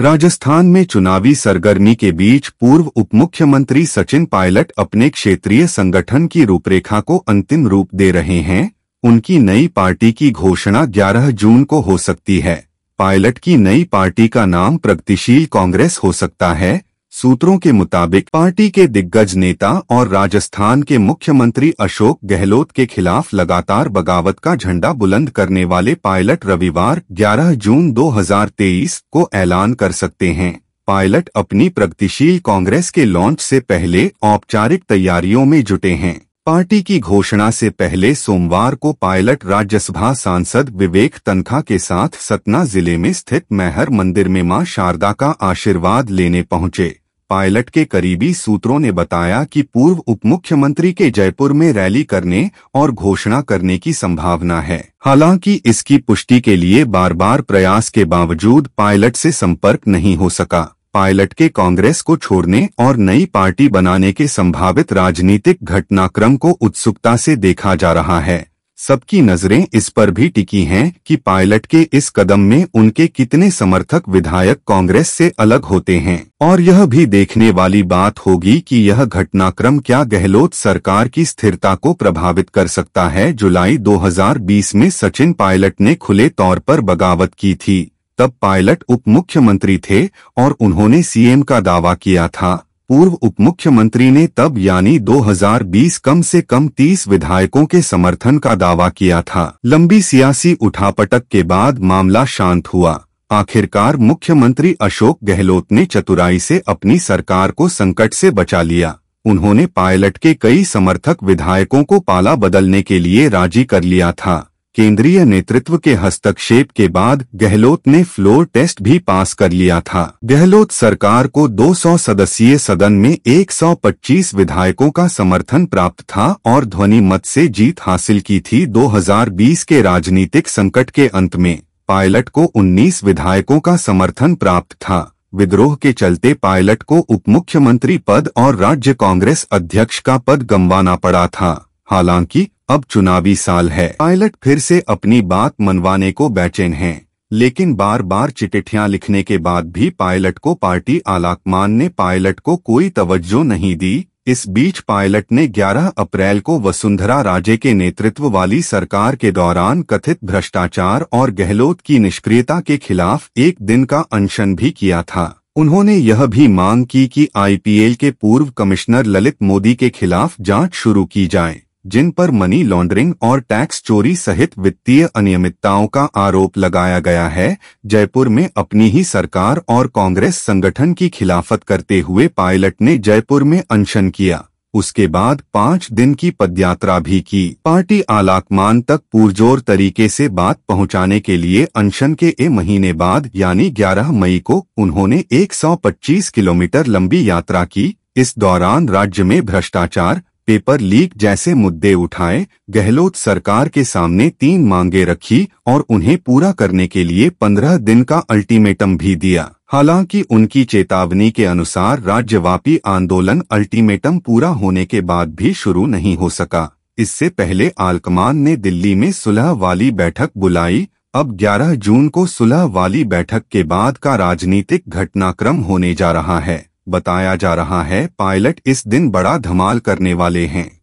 राजस्थान में चुनावी सरगर्मी के बीच पूर्व उप मुख्यमंत्री सचिन पायलट अपने क्षेत्रीय संगठन की रूपरेखा को अंतिम रूप दे रहे हैं उनकी नई पार्टी की घोषणा 11 जून को हो सकती है पायलट की नई पार्टी का नाम प्रगतिशील कांग्रेस हो सकता है सूत्रों के मुताबिक पार्टी के दिग्गज नेता और राजस्थान के मुख्यमंत्री अशोक गहलोत के खिलाफ लगातार बगावत का झंडा बुलंद करने वाले पायलट रविवार 11 जून 2023 को ऐलान कर सकते हैं पायलट अपनी प्रगतिशील कांग्रेस के लॉन्च से पहले औपचारिक तैयारियों में जुटे हैं पार्टी की घोषणा से पहले सोमवार को पायलट राज्यसभा सांसद विवेक तनखा के साथ सतना जिले में स्थित मैहर मंदिर में मां शारदा का आशीर्वाद लेने पहुंचे पायलट के करीबी सूत्रों ने बताया कि पूर्व उप मुख्यमंत्री के जयपुर में रैली करने और घोषणा करने की संभावना है हालांकि इसकी पुष्टि के लिए बार बार प्रयास के बावजूद पायलट से संपर्क नहीं हो सका पायलट के कांग्रेस को छोड़ने और नई पार्टी बनाने के संभावित राजनीतिक घटनाक्रम को उत्सुकता से देखा जा रहा है सबकी नजरें इस पर भी टिकी हैं कि पायलट के इस कदम में उनके कितने समर्थक विधायक कांग्रेस से अलग होते हैं और यह भी देखने वाली बात होगी कि यह घटनाक्रम क्या गहलोत सरकार की स्थिरता को प्रभावित कर सकता है जुलाई 2020 में सचिन पायलट ने खुले तौर पर बगावत की थी तब पायलट उप मुख्यमंत्री थे और उन्होंने सीएम का दावा किया था पूर्व उप मुख्यमंत्री ने तब यानी 2020 कम से कम 30 विधायकों के समर्थन का दावा किया था लंबी सियासी उठापटक के बाद मामला शांत हुआ आखिरकार मुख्यमंत्री अशोक गहलोत ने चतुराई से अपनी सरकार को संकट से बचा लिया उन्होंने पायलट के कई समर्थक विधायकों को पाला बदलने के लिए राजी कर लिया था केंद्रीय नेतृत्व के हस्तक्षेप के बाद गहलोत ने फ्लोर टेस्ट भी पास कर लिया था गहलोत सरकार को 200 सदस्यीय सदन में 125 विधायकों का समर्थन प्राप्त था और ध्वनि मत से जीत हासिल की थी 2020 के राजनीतिक संकट के अंत में पायलट को 19 विधायकों का समर्थन प्राप्त था विद्रोह के चलते पायलट को उपमुख्यमंत्री पद और राज्य कांग्रेस अध्यक्ष का पद गंवाना पड़ा था हालांकि अब चुनावी साल है पायलट फिर से अपनी बात मनवाने को बैचेन हैं लेकिन बार बार चिटिठियां लिखने के बाद भी पायलट को पार्टी आलाकमान ने पायलट को कोई तवज्जो नहीं दी इस बीच पायलट ने 11 अप्रैल को वसुंधरा राजे के नेतृत्व वाली सरकार के दौरान कथित भ्रष्टाचार और गहलोत की निष्क्रियता के खिलाफ एक दिन का अनशन भी किया था उन्होंने यह भी मांग की कि आईपीएल के पूर्व कमिश्नर ललित मोदी के खिलाफ जांच शुरू की जाए जिन पर मनी लॉन्ड्रिंग और टैक्स चोरी सहित वित्तीय अनियमितताओं का आरोप लगाया गया है जयपुर में अपनी ही सरकार और कांग्रेस संगठन की खिलाफत करते हुए पायलट ने जयपुर में अनशन किया उसके बाद पाँच दिन की पदयात्रा भी की पार्टी आलाकमान तक पुरजोर तरीके से बात पहुंचाने के लिए अनशन के ए महीने बाद यानी 11 मई को उन्होंने 125 किलोमीटर लंबी यात्रा की इस दौरान राज्य में भ्रष्टाचार पेपर लीक जैसे मुद्दे उठाए गहलोत सरकार के सामने तीन मांगे रखी और उन्हें पूरा करने के लिए पंद्रह दिन का अल्टीमेटम भी दिया हालांकि उनकी चेतावनी के अनुसार राज्यव्यापी आंदोलन अल्टीमेटम पूरा होने के बाद भी शुरू नहीं हो सका इससे पहले आलकमान ने दिल्ली में सुलह वाली बैठक बुलाई अब 11 जून को सुलह वाली बैठक के बाद का राजनीतिक घटनाक्रम होने जा रहा है बताया जा रहा है पायलट इस दिन बड़ा धमाल करने वाले हैं